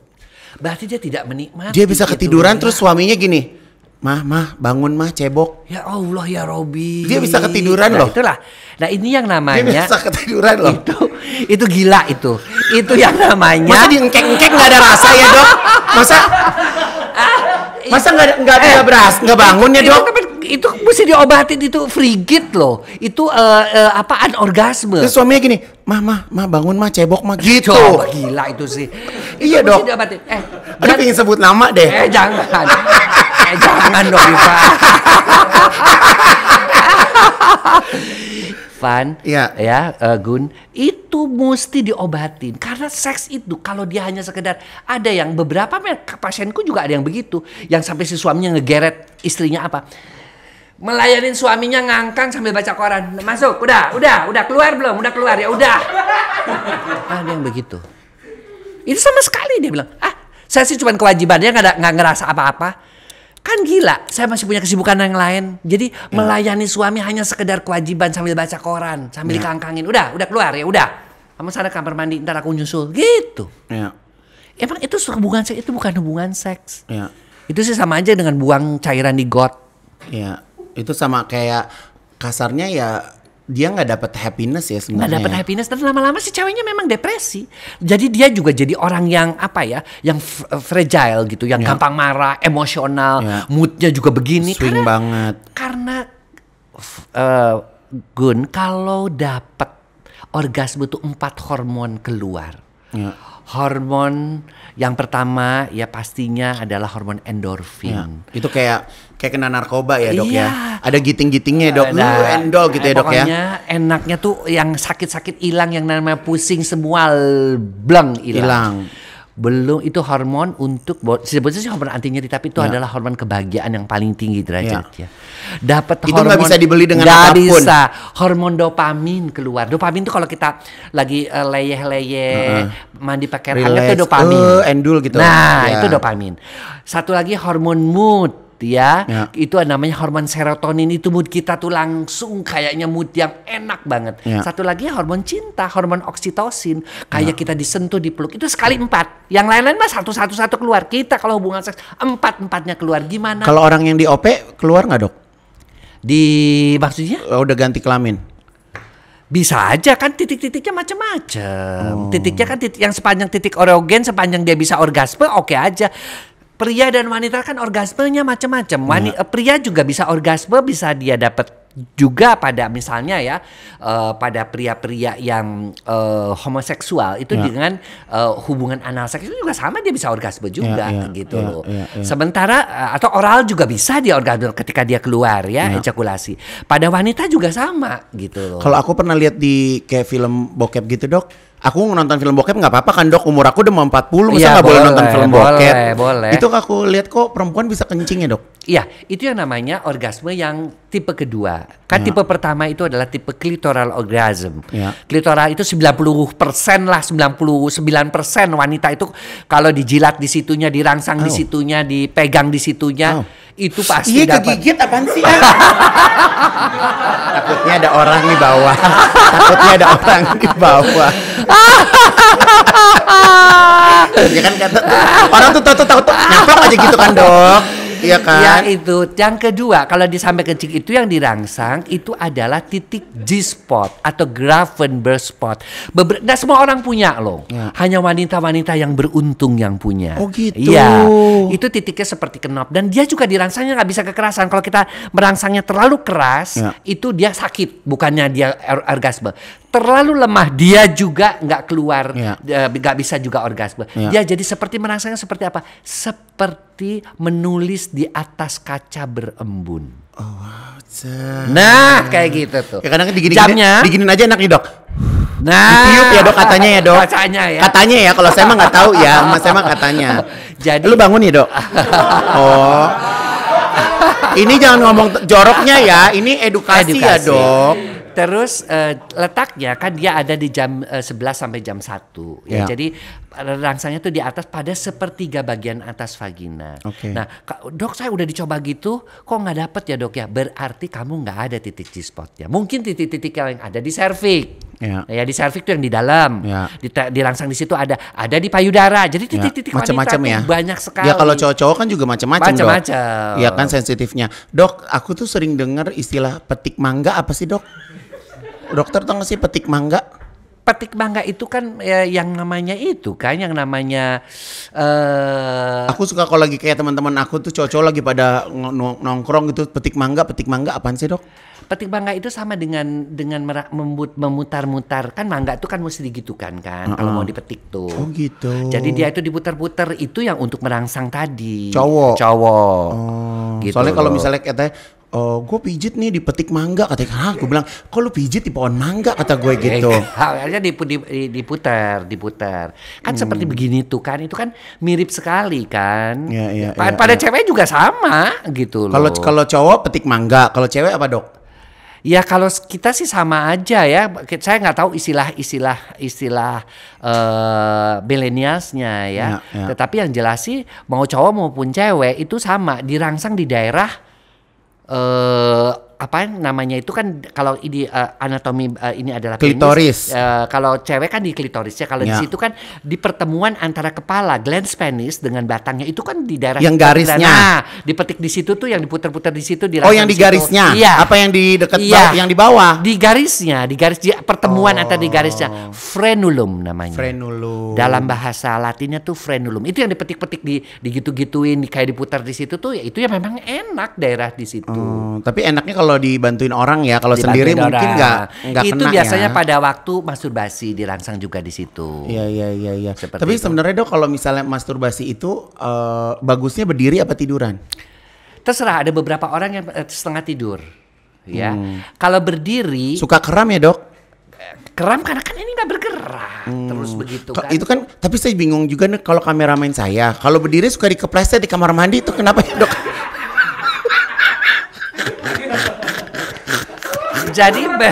Berarti dia tidak menikmati. Dia bisa gitu ketiduran ya. terus suaminya gini. Mah, mah, bangun mah, cebok. Ya Allah ya Robi. Dia bisa ketiduran nah, loh. Itulah. Nah ini yang namanya. Dia bisa ketiduran loh. Itu, itu gila itu. Itu yang namanya. Masa diengkek-engkek nggak ada rasa ya dok? Masa ah, Masa nggak nggak eh, beras nggak bangun ya dok? Itu, itu mesti diobatin itu frigid loh. Itu uh, uh, apaan orgasme. Terus suaminya gini, "Mah, mah, mah bangun mah cebok mah gitu." Coba gila itu sih. iya dong. diobatin. Eh, Aduh, pengen sebut nama deh. Eh, jangan. eh, jangan dong, Iva. Van, iya. ya, ya uh, Gun, itu mesti diobatin karena seks itu kalau dia hanya sekedar ada yang beberapa pasienku juga ada yang begitu, yang sampai si suaminya ngegeret istrinya apa, melayanin suaminya ngangkang sambil baca koran. Masuk, udah, udah, udah keluar belum? Udah keluar ya, udah. ah ada yang begitu. Itu sama sekali dia bilang, ah, saya sih cuma kewajibannya nggak nggak ngerasa apa-apa. Kan gila, saya masih punya kesibukan yang lain. Jadi ya. melayani suami hanya sekedar kewajiban sambil baca koran, sambil ya. kangkangin. Udah, udah keluar ya, udah. Kamu sana kamar mandi, ntar aku nyusul. Gitu. Ya. Emang itu hubungan seks, itu bukan hubungan seks. Ya. Itu sih sama aja dengan buang cairan di got. Ya itu sama kayak kasarnya ya dia nggak dapat happiness ya sebenarnya. Gak dapat ya. happiness dan lama-lama si ceweknya memang depresi. Jadi dia juga jadi orang yang apa ya, yang eh, fragile gitu, yang ya. gampang marah, emosional, ya. moodnya juga begini. Swing karena, banget. Karena uh, Gun kalau dapat orgasme itu empat hormon keluar. Ya hormon yang pertama ya pastinya adalah hormon endorfin. Ya, itu kayak kayak kena narkoba ya dok ya? iya. ya. Ada giting-gitingnya dok. Nah, uh, endol gitu ya dok ya. enaknya tuh yang sakit-sakit hilang yang namanya pusing semua blang hilang. Belum itu hormon untuk sebetulnya sih hormon anti nyeri tapi itu ya. adalah hormon kebahagiaan yang paling tinggi derajatnya. Ya. ya dapat hormon nggak bisa dibeli dengan gak apapun. bisa hormon dopamin keluar dopamin tuh kalau kita lagi leye-leye eh, leyeh uh -uh. mandi pakai hangat itu dopamin uh, endul gitu nah ya. itu dopamin satu lagi hormon mood ya. ya. Itu namanya hormon serotonin itu mood kita tuh langsung kayaknya mood yang enak banget. Ya. Satu lagi hormon cinta, hormon oksitosin, kayak ya. kita disentuh, dipeluk itu sekali empat. Yang lain-lain mah satu-satu satu keluar. Kita kalau hubungan seks empat-empatnya keluar gimana? Kalau orang yang di OP keluar nggak dok? Di maksudnya? oh, Udah ganti kelamin. Bisa aja kan titik-titiknya macam-macam. Oh. Titiknya kan titik yang sepanjang titik orogen sepanjang dia bisa orgasme oke okay aja. Pria dan wanita kan orgasmenya macam-macam. Wanita iya. pria juga bisa orgasme bisa dia dapat juga pada misalnya ya uh, pada pria-pria yang uh, homoseksual itu yeah. dengan uh, hubungan anal seks itu juga sama dia bisa orgasme juga yeah, yeah, gitu yeah, loh. Yeah, yeah. Sementara uh, atau oral juga bisa dia orgasme ketika dia keluar ya yeah. ejakulasi. Pada wanita juga sama gitu loh. Kalau aku pernah lihat di kayak film bokep gitu, Dok aku nonton film bokep nggak apa-apa kan dok umur aku udah mau 40 masa iya, nggak ya, boleh, boleh nonton film boleh, bokep boleh. itu aku lihat kok perempuan bisa kencing ya dok Iya, itu yang namanya orgasme yang tipe kedua. Kan ya. tipe pertama itu adalah tipe klitoral orgasm. Ya. Klitoral itu 90% lah, 99% wanita itu kalau dijilat di situnya, dirangsang oh. di situnya, dipegang di situnya, oh. itu pasti Iya, kegigit apaan sih? Takutnya ada orang di bawah. Takutnya ada orang di bawah. ya kan kata orang tuh tahu-tahu kenapa aja gitu kan, Dok. Iya ya, kan? Ya itu. Yang kedua, kalau di sampai kencing itu yang dirangsang itu adalah titik G spot atau Gravenberg spot. Beber nah, semua orang punya loh. Ya. Hanya wanita-wanita yang beruntung yang punya. Oh gitu. Iya. Itu titiknya seperti kenop dan dia juga dirangsangnya nggak bisa kekerasan. Kalau kita merangsangnya terlalu keras, ya. itu dia sakit, bukannya dia er-, orgasme terlalu lemah dia juga nggak keluar ya. nggak yeah. bisa juga orgasme yeah. dia jadi seperti merasakan seperti apa seperti menulis di atas kaca berembun oh, wow. nah kayak gitu tuh ya, kadang digini jamnya diginin aja enak nih dok Nah, ditiup ya dok katanya ya dok. Katanya ya. Katanya ya kalau saya mah nggak tahu ya, mas saya mah katanya. Jadi lu bangun nih dok. oh. Ini jangan ngomong joroknya ya, ini edukasi, ya, edukasi. ya dok. Terus uh, letaknya kan dia ada di jam uh, eh, 11 sampai jam 1. Ya, yeah. jadi rangsangnya tuh di atas pada sepertiga bagian atas vagina. Okay. Nah, dok saya udah dicoba gitu, kok nggak dapet ya dok ya? Berarti kamu nggak ada titik G spotnya. Mungkin titik-titik yang ada di cervix, Ya. ya di cervix tuh yang di dalam, ya. di, di di situ ada ada di payudara. Jadi ya. titik-titik ya. macam-macam ya. Banyak sekali. Ya kalau cowok-cowok kan juga macam-macam. Macam-macam. Ya kan sensitifnya. Dok, aku tuh sering dengar istilah petik mangga apa sih dok? Dokter tahu gak sih petik mangga? Petik mangga itu kan ya, yang namanya itu kan, yang namanya. Uh... Aku suka kalau lagi kayak teman-teman aku tuh cocok lagi pada nongkrong gitu petik mangga, petik mangga apaan sih dok? petik mangga itu sama dengan dengan memutar-mutar kan mangga itu kan mesti digitukan kan uh -uh. kalau mau dipetik tuh. Oh gitu. Jadi dia itu diputar-putar itu yang untuk merangsang tadi. Cowok. Cowok. Oh. Gitu Soalnya kalau misalnya katanya Oh, eh, gue pijit nih di petik mangga katanya. Ah, gue bilang, kok lu pijit di pohon mangga kata gue eh, gitu. Eh, Akhirnya dip, dip, diputar, diputar. Kan hmm. seperti begini tuh kan, itu kan mirip sekali kan. Iya iya. iya pada ya, pada ya. cewek juga sama gitu loh. Kalau kalau cowok petik mangga, kalau cewek apa dok? Ya kalau kita sih sama aja ya. Saya nggak tahu istilah-istilah istilah uh, ya. Ya, ya. Tetapi yang jelas sih mau cowok maupun cewek itu sama dirangsang di daerah 呃。apa namanya itu kan kalau ini uh, eh, anatomi uh, ini adalah klitoris. uh, kalau cewek kan di klitoris ya. Kalau ya. di situ kan di pertemuan antara kepala glans penis dengan batangnya itu kan di daerah yang kan garisnya. Nah, dipetik di situ tuh yang diputar-putar di situ di Oh, yang di situ. garisnya. Iya. Apa yang di dekat iya. yang di bawah? Di garisnya, di garis di pertemuan oh. antara di garisnya. Oh. Frenulum namanya. Frenulum. Dalam bahasa Latinnya tuh frenulum. Itu yang dipetik-petik di gitu gituin kayak diputar di situ tuh ya itu ya memang enak daerah di situ. Hmm, tapi enaknya kalau kalau dibantuin orang ya, kalau sendiri orang. mungkin nggak nggak Itu biasanya ya. pada waktu masturbasi dirangsang juga di situ. Iya iya iya ya. Tapi sebenarnya dok kalau misalnya masturbasi itu uh, bagusnya berdiri apa tiduran? Terserah ada beberapa orang yang eh, setengah tidur. Ya. Hmm. Kalau berdiri suka keram ya, Dok? keram karena kan ini nggak bergerak hmm. terus begitu kan. Itu kan tapi saya bingung juga nih kalau kameramen saya kalau berdiri suka dikepleset di kamar mandi itu kenapa ya dok? jadi be,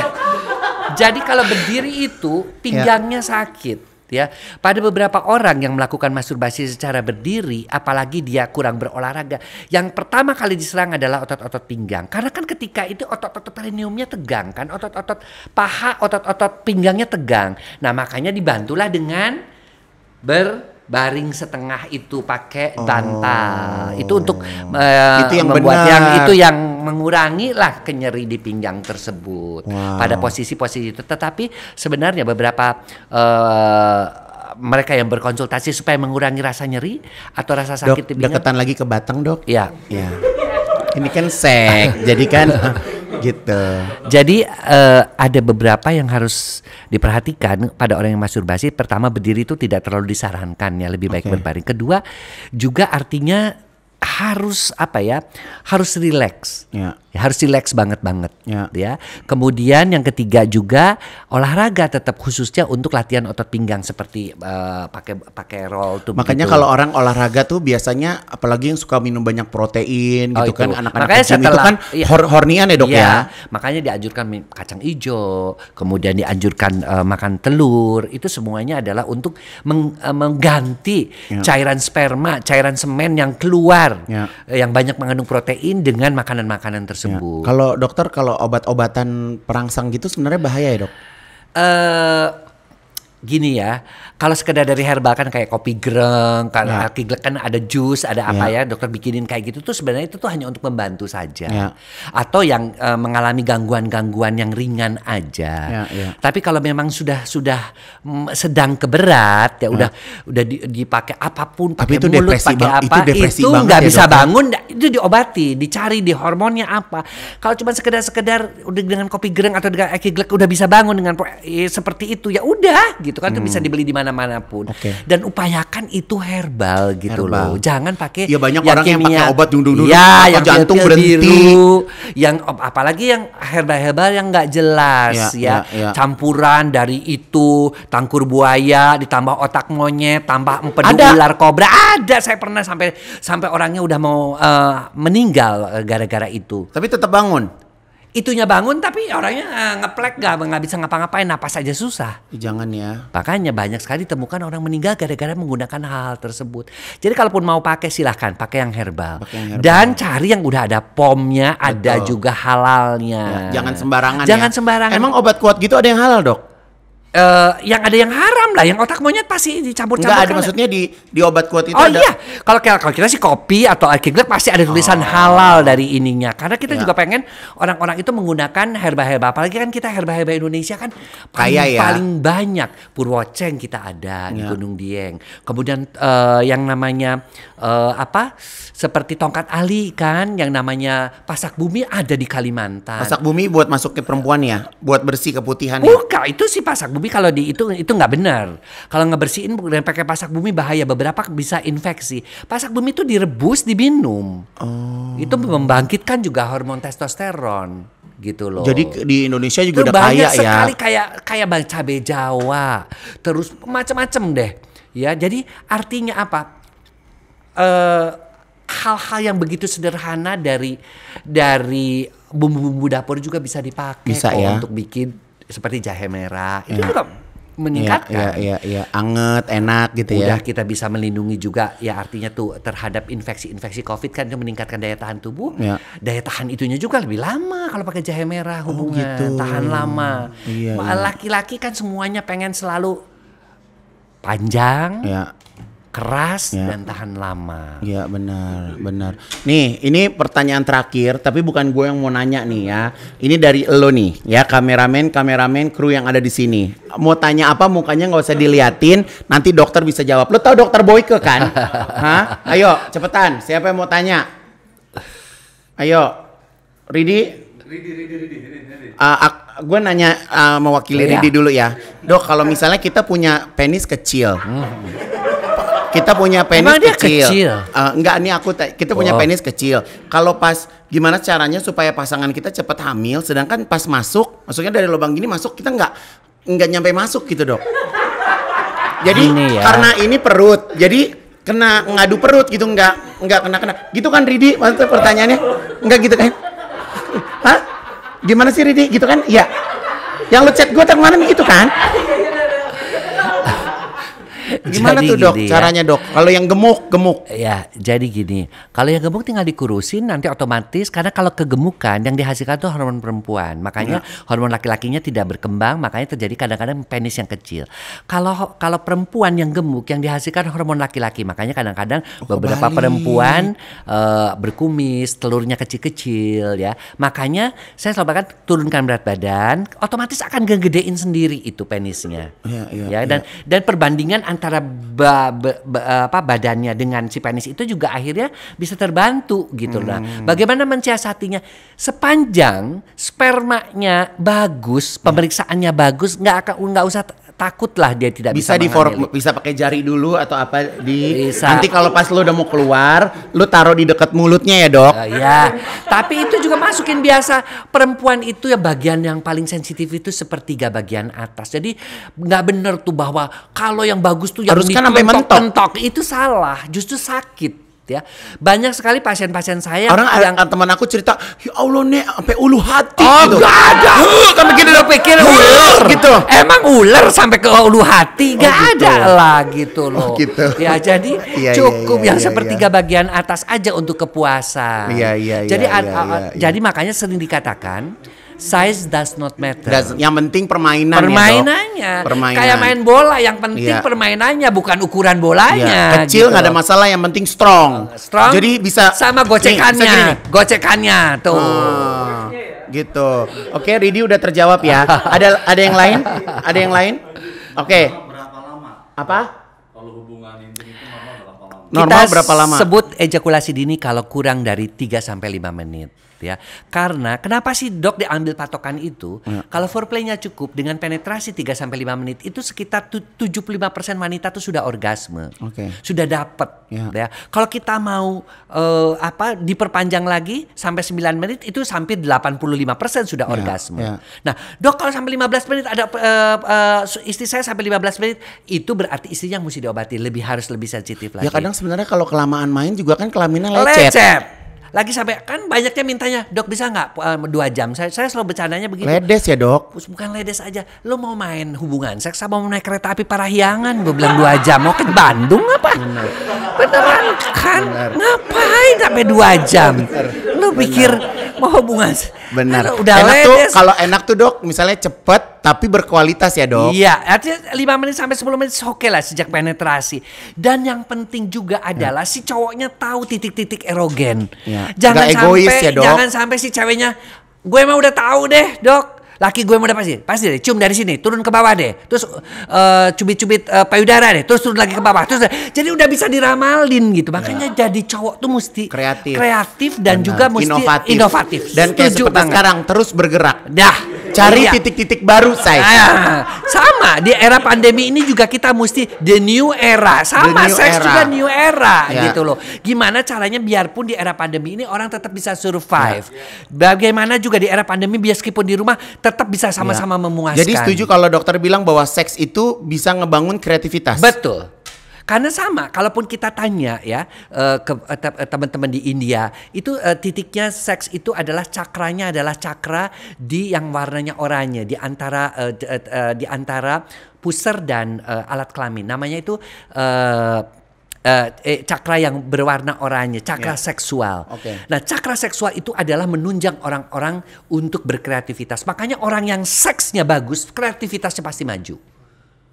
jadi kalau berdiri itu pinggangnya yeah. sakit ya. Pada beberapa orang yang melakukan masturbasi secara berdiri, apalagi dia kurang berolahraga, yang pertama kali diserang adalah otot-otot pinggang. Karena kan ketika itu otot-otot perineumnya tegang kan, otot-otot paha, otot-otot pinggangnya tegang. Nah, makanya dibantulah dengan ber baring setengah itu pakai oh. bantal. Oh. Itu untuk uh, itu yang eh, membuat benar. yang itu yang mengurangi lah kenyeri di pinggang tersebut wow. pada posisi-posisi itu. Tetapi sebenarnya beberapa uh, mereka yang berkonsultasi supaya mengurangi rasa nyeri atau rasa sakit dok, di pinggang. Deketan lagi ke batang, Dok. Iya. Iya. Ini kan sek, jadi kan gitu. Jadi uh, ada beberapa yang harus diperhatikan pada orang yang masturbasi. Pertama berdiri itu tidak terlalu disarankan ya, lebih baik okay. berbaring. Kedua juga artinya harus apa ya? Harus rileks. Ya. Ya, harus relax banget-banget ya. Gitu ya. Kemudian yang ketiga juga olahraga tetap khususnya untuk latihan otot pinggang seperti eh, pakai uh, pakai roll tuh. Makanya gitu. kalau orang olahraga tuh biasanya apalagi yang suka minum banyak protein oh, gitu itu. kan anak-anak kecil itu kan iya. hor hornian ya dok ya. ya. Makanya dianjurkan kacang hijau, kemudian dianjurkan uh, makan telur. Itu semuanya adalah untuk meng uh, mengganti ya. cairan sperma, cairan semen yang keluar ya. yang banyak mengandung protein dengan makanan-makanan tersebut sembuh. Ya. Kalau dokter kalau obat-obatan perangsang gitu sebenarnya bahaya ya dok? Eh uh, gini ya, kalau sekedar dari herbal kan kayak kopi greng, kaki yeah. kan ada jus, ada apa ya. ya, dokter bikinin kayak gitu tuh sebenarnya itu tuh hanya untuk membantu saja. Yeah. Atau yang uh, mengalami gangguan-gangguan yang ringan aja. Yeah, yeah. Tapi kalau memang sudah sudah mm, sedang keberat, ya yeah. udah ya. udah dipakai apapun, pakai mulut, pakai apa, itu nggak ya, bisa dokter. bangun, itu diobati, dicari di hormonnya apa. Kalau cuma sekedar-sekedar udah dengan kopi greng atau dengan eki eh, glek udah bisa bangun dengan eh, seperti itu ya udah gitu kan hmm. itu bisa dibeli di mana manapun. Okay. Dan upayakan itu herbal gitu herbal. loh. Jangan pakai Ya banyak yang orang kimia. yang pakai obat dung-dung ya, yang jantung pil -pil berhenti. Biru, yang apalagi yang herbal-herbal yang nggak jelas ya, ya. ya, ya. Campuran dari itu tangkur buaya ditambah otak monyet, tambah empedu ada. ular kobra. Ada saya pernah sampai sampai orangnya udah mau uh, meninggal eh, gara-gara itu. Tapi tetap bangun itunya bangun tapi orangnya ah, ngeplek gak nggak bisa ngapa-ngapain napas aja susah. Jangan ya. Makanya banyak sekali temukan orang meninggal gara-gara menggunakan hal tersebut. Jadi kalaupun mau pakai silahkan pakai yang herbal. Pakai yang herbal. Dan cari yang udah ada pomnya, Betul. ada juga halalnya. Ya, jangan sembarangan. Jangan ya. sembarangan. Emang obat kuat gitu ada yang halal dok? uh, yang ada yang haram lah, yang otak monyet pasti dicampur-campur. Enggak ada kan. maksudnya di di obat kuat itu oh, ada. Oh iya, kalau kalau kita sih kopi atau alkiglek pasti ada tulisan oh. halal dari ininya. Karena kita ya. juga pengen orang-orang itu menggunakan herba-herba. Apalagi kan kita herba-herba Indonesia kan paling, ya. paling banyak. Purwoceng kita ada ya. di Gunung Dieng. Kemudian uh, yang namanya uh, apa? Seperti tongkat ali kan, yang namanya pasak bumi ada di Kalimantan. Pasak bumi buat masuk ke perempuan ya, buat bersih keputihan. Ya? Bukan, itu sih pasak bumi bumi kalau di itu itu nggak benar. Kalau ngebersihin dan pakai pasak bumi bahaya beberapa bisa infeksi. Pasak bumi itu direbus diminum. Oh. Itu membangkitkan juga hormon testosteron gitu loh. Jadi di Indonesia juga itu udah kaya ya. Banyak sekali kayak kayak bang cabe Jawa, terus macam-macam deh. Ya, jadi artinya apa? Uh, hal-hal yang begitu sederhana dari dari bumbu-bumbu dapur juga bisa dipakai bisa, kok ya? untuk bikin seperti jahe merah itu yeah. juga meningkatkan. ya, ya, iya, ya. anget, enak gitu Udah ya. Udah kita bisa melindungi juga ya artinya tuh terhadap infeksi-infeksi Covid kan itu meningkatkan daya tahan tubuh. Ya. Daya tahan itunya juga lebih lama kalau pakai jahe merah oh, hubungan oh, gitu. tahan lama. Iya, iya. Laki-laki kan semuanya pengen selalu panjang. Ya keras ya. dan tahan lama. Iya benar, benar. Nih, ini pertanyaan terakhir tapi bukan gue yang mau nanya nih ya. Ini dari lo nih ya kameramen, kameramen kru yang ada di sini. Mau tanya apa mukanya nggak usah diliatin, nanti dokter bisa jawab. Lo tau dokter Boyke kan? Hah? Ayo, cepetan. Siapa yang mau tanya? Ayo. Ridi? Ridi, Ridi, Ridi, Ridi. Uh, ah, gue nanya uh, mewakili oh, Ridi dulu ya. Dok, kalau misalnya kita punya penis kecil. Hmm kita punya penis Emang kecil. kecil. Uh, enggak nih aku kita punya oh. penis kecil. Kalau pas gimana caranya supaya pasangan kita cepat hamil sedangkan pas masuk, maksudnya dari lubang gini masuk kita enggak enggak nyampe masuk gitu, Dok. Jadi ini ya. karena ini perut. Jadi kena ngadu perut gitu enggak enggak kena kena. Gitu kan Ridi maksudnya pertanyaannya? Enggak gitu kan? Hah? Gimana sih Ridi gitu kan? Iya. Yang lu chat gue kemarin gitu kan? Gimana tuh dok? Gini, ya. caranya dok? Kalau yang gemuk, gemuk. Ya, jadi gini. Kalau yang gemuk tinggal dikurusin nanti otomatis karena kalau kegemukan yang dihasilkan tuh hormon perempuan. Makanya hmm. hormon laki-lakinya tidak berkembang, makanya terjadi kadang-kadang penis yang kecil. Kalau kalau perempuan yang gemuk yang dihasilkan hormon laki-laki, makanya kadang-kadang oh, beberapa bali. perempuan uh, berkumis, telurnya kecil-kecil ya. Makanya saya selalu bahkan turunkan berat badan, otomatis akan gedein sendiri itu penisnya. Ya, ya, ya dan ya. dan perbandingan antara antara ba, ba, ba, apa badannya dengan si penis itu juga akhirnya bisa terbantu gitu nah, hmm. nah bagaimana mensiasatinya sepanjang spermanya bagus ya. pemeriksaannya bagus nggak akan nggak usah takutlah dia tidak bisa, bisa di bisa pakai jari dulu atau apa di bisa. nanti kalau pas lu udah mau keluar lu taruh di dekat mulutnya ya dok uh, ya tapi itu juga masukin biasa perempuan itu ya bagian yang paling sensitif itu sepertiga bagian atas jadi nggak bener tuh bahwa kalau yang bagus tuh yang harus kan sampai mentok. mentok itu salah justru sakit ya banyak sekali pasien-pasien saya orang yang teman aku cerita ya Allah nih sampai ulu hati oh gitu. gak ada Kamu kan udah pikir ular gitu emang ular sampai ke ulu hati oh, gak gitu. ada lah gitu oh, loh oh, gitu. ya jadi ya, cukup ya, ya, yang ya, sepertiga ya. bagian atas aja untuk kepuasan ya, ya, ya, jadi ya, ya, ya. jadi makanya sering dikatakan size does not matter. Does, yang penting permainannya. permainannya. Permainan. Kayak main bola yang penting yeah. permainannya bukan ukuran bolanya. Yeah. Kecil gitu nggak gitu. ada masalah yang penting strong. Uh, strong. Jadi bisa sama gocekannya. Nih, Gocekannya tuh. Hmm, gitu. Oke, okay, Ridi udah terjawab ya. ada ada yang lain? Ada yang lain? Oke. Okay. Apa? Normal kita berapa lama? Sebut ejakulasi dini kalau kurang dari 3 sampai 5 menit ya. Karena kenapa sih dok diambil patokan itu? Hmm. Kalau foreplay-nya cukup dengan penetrasi 3 sampai 5 menit itu sekitar 75% wanita tuh sudah orgasme. Okay. Sudah dapat yeah. ya. Kalau kita mau uh, apa diperpanjang lagi sampai 9 menit itu sampai 85% sudah yeah. orgasme. Yeah. Nah, dok kalau sampai 15 menit ada uh, uh, istri saya sampai 15 menit itu berarti istrinya mesti diobati lebih harus lebih sensitif ya, lagi. Ya kadang sebenarnya kalau kelamaan main juga kan kelaminnya lecet. Lecet lagi sampai kan banyaknya mintanya dok bisa nggak eh, dua jam saya saya selalu bercandanya begitu ledes ya dok bukan ledes aja lo mau main hubungan seks sama mau naik kereta api parahyangan gue bilang dua jam mau ke Bandung apa Bener. beneran kan Bener. ngapain sampai dua jam lo pikir mau hubungan benar udah enak ledes. tuh kalau enak tuh dok misalnya cepet tapi berkualitas ya dok iya artinya lima menit sampai 10 menit oke okay lah sejak penetrasi dan yang penting juga adalah hmm. si cowoknya tahu titik-titik erogen ya jangan sampai egois ya, dok. jangan sampai si ceweknya gue mah udah tahu deh dok laki gue mau udah pasti pasti deh cium dari sini turun ke bawah deh terus uh, cubit-cubit uh, payudara deh terus turun lagi ke bawah terus jadi udah bisa diramalin gitu iya. makanya ya. jadi cowok tuh mesti kreatif kreatif dan Benar. juga mesti inovatif, inovatif. dan kayak seperti sekarang terus bergerak dah Cari iya. titik-titik iya. baru, saya. Ah, sama di era pandemi ini juga kita mesti the new era. Sama new seks era. juga new era yeah. gitu loh. Gimana caranya biarpun di era pandemi ini orang tetap bisa survive. Yeah. Bagaimana juga di era pandemi meskipun di rumah tetap bisa sama-sama yeah. memuaskan. Jadi setuju kalau dokter bilang bahwa seks itu bisa ngebangun kreativitas. Betul. Karena sama, kalaupun kita tanya ya eh, ke eh, eh, teman-teman di India, itu titiknya seks itu adalah cakranya adalah cakra di yang warnanya oranye di antara di antara pusar dan alat kelamin. Namanya itu uh, eh, cakra yang berwarna oranye, cakra yeah. seksual. Okay. Nah, cakra seksual itu adalah menunjang orang-orang untuk berkreativitas. Makanya orang yang seksnya bagus, kreativitasnya pasti maju.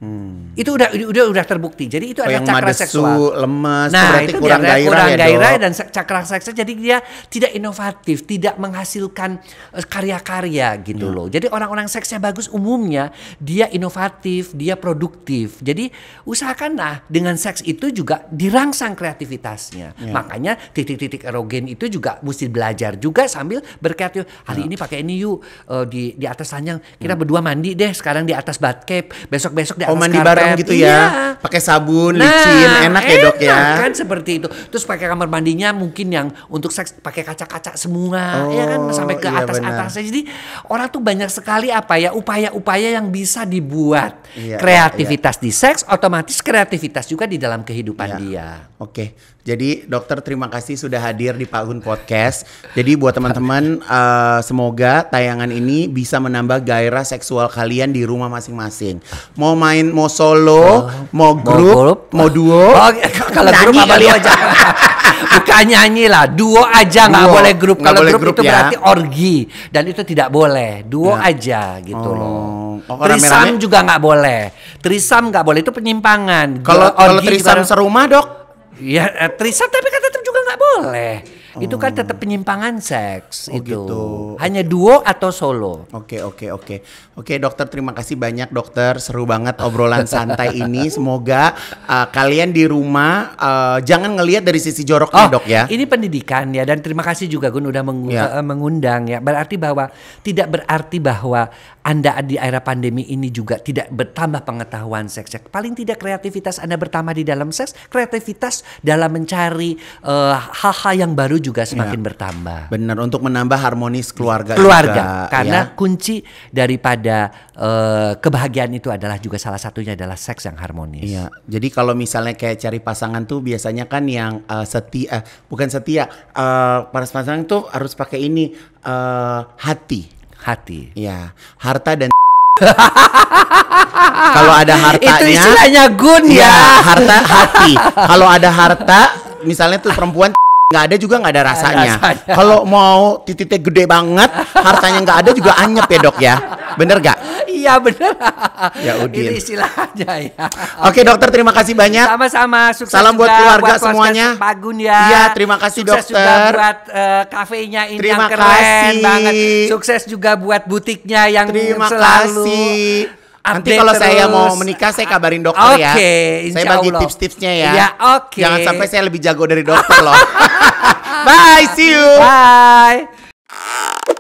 Hmm. Itu udah udah udah terbukti. Jadi itu oh, ada cakra madesu, seksual. lemas, nah, berarti itu kurang gairah, kurang ya, gairah dan cakra seksual. Jadi dia tidak inovatif, tidak menghasilkan eh, karya-karya gitu hmm. loh. Jadi orang-orang seksnya bagus umumnya dia inovatif, dia produktif. Jadi usahakanlah dengan seks itu juga dirangsang kreativitasnya. Yeah. Makanya titik-titik erogen itu juga mesti belajar juga sambil berkreatif. Hari iya. ini pakai ini yuk uh, di di atas lanjang kita hmm. berdua mandi deh sekarang di atas batcave, besok-besok di oh mandi karpet. bareng gitu ya iya. pakai sabun nah, licin enak, enak ya dok ya kan seperti itu terus pakai kamar mandinya mungkin yang untuk seks pakai kaca-kaca semua iya kan? oh, ya kan sampai ke atas iya, atas-atasnya jadi orang tuh banyak sekali apa ya upaya-upaya yang bisa dibuat iya, iya kreativitas iya. di seks otomatis kreativitas juga di dalam kehidupan iya. dia oke okay. Jadi dokter terima kasih sudah hadir di Pak Gun Podcast. Jadi buat teman-teman uh, semoga tayangan ini bisa menambah gairah seksual kalian di rumah masing-masing. Mau main mau solo, oh, mau grup, mau, mau duo. Oh, iya, kalau grup apa ya. aja. Bukan nyanyi lah, duo aja nggak boleh grup. Kalau grup, grup itu ya. berarti orgi dan itu tidak boleh. Duo ya. aja gitu oh. loh. Oh, trisam rame juga nggak boleh. Trisam nggak boleh itu penyimpangan. Kalau kalau trisam serumah dok? Ya, eh, Trisam tapi kan tetap juga nggak boleh. Itu kan tetap oh. penyimpangan seks oh, itu. Gitu. Hanya duo atau solo. Oke, okay, oke, okay, oke. Okay. Oke, dokter terima kasih banyak dokter. Seru banget obrolan santai ini. Semoga uh, kalian di rumah uh, jangan ngelihat dari sisi jorok oh, Dok ya. Ini pendidikan ya dan terima kasih juga Gun udah meng ya. uh, mengundang ya. Berarti bahwa tidak berarti bahwa Anda di era pandemi ini juga tidak bertambah pengetahuan seks. Paling tidak kreativitas Anda bertambah di dalam seks, kreativitas dalam mencari uh, hal-hal uh, yang baru juga semakin ya. bertambah. Benar, untuk menambah harmonis keluarga. Keluarga, juga, karena ya. kunci daripada uh, kebahagiaan itu adalah juga salah satunya adalah seks yang harmonis. Iya. Jadi kalau misalnya kayak cari pasangan tuh biasanya kan yang uh, setia, uh, bukan setia, uh, para pasangan tuh harus pakai ini uh, hati. Hati. Iya, harta dan kalau ada hartanya itu istilahnya gun ya, ya harta hati kalau ada harta misalnya tuh perempuan nggak ada juga nggak ada rasanya. rasanya. Kalau mau titiknya gede banget, hartanya nggak ada juga anyep ya dok ya. Bener gak? Iya bener. Ya Udin. Ini aja ya. Oke, dokter terima kasih banyak. Sama-sama. Salam buat keluarga buat semuanya. Pagun ya. Iya terima kasih sukses dokter. Sukses juga buat uh, kafenya ini terima yang keren kasih. banget. Sukses juga buat butiknya yang terima selalu. Kasih Nanti kalau saya mau menikah saya kabarin dokter okay, ya. Oke, Saya bagi tips-tipsnya ya. Ya, oke. Okay. Jangan sampai saya lebih jago dari dokter loh. Bye, see you. Bye.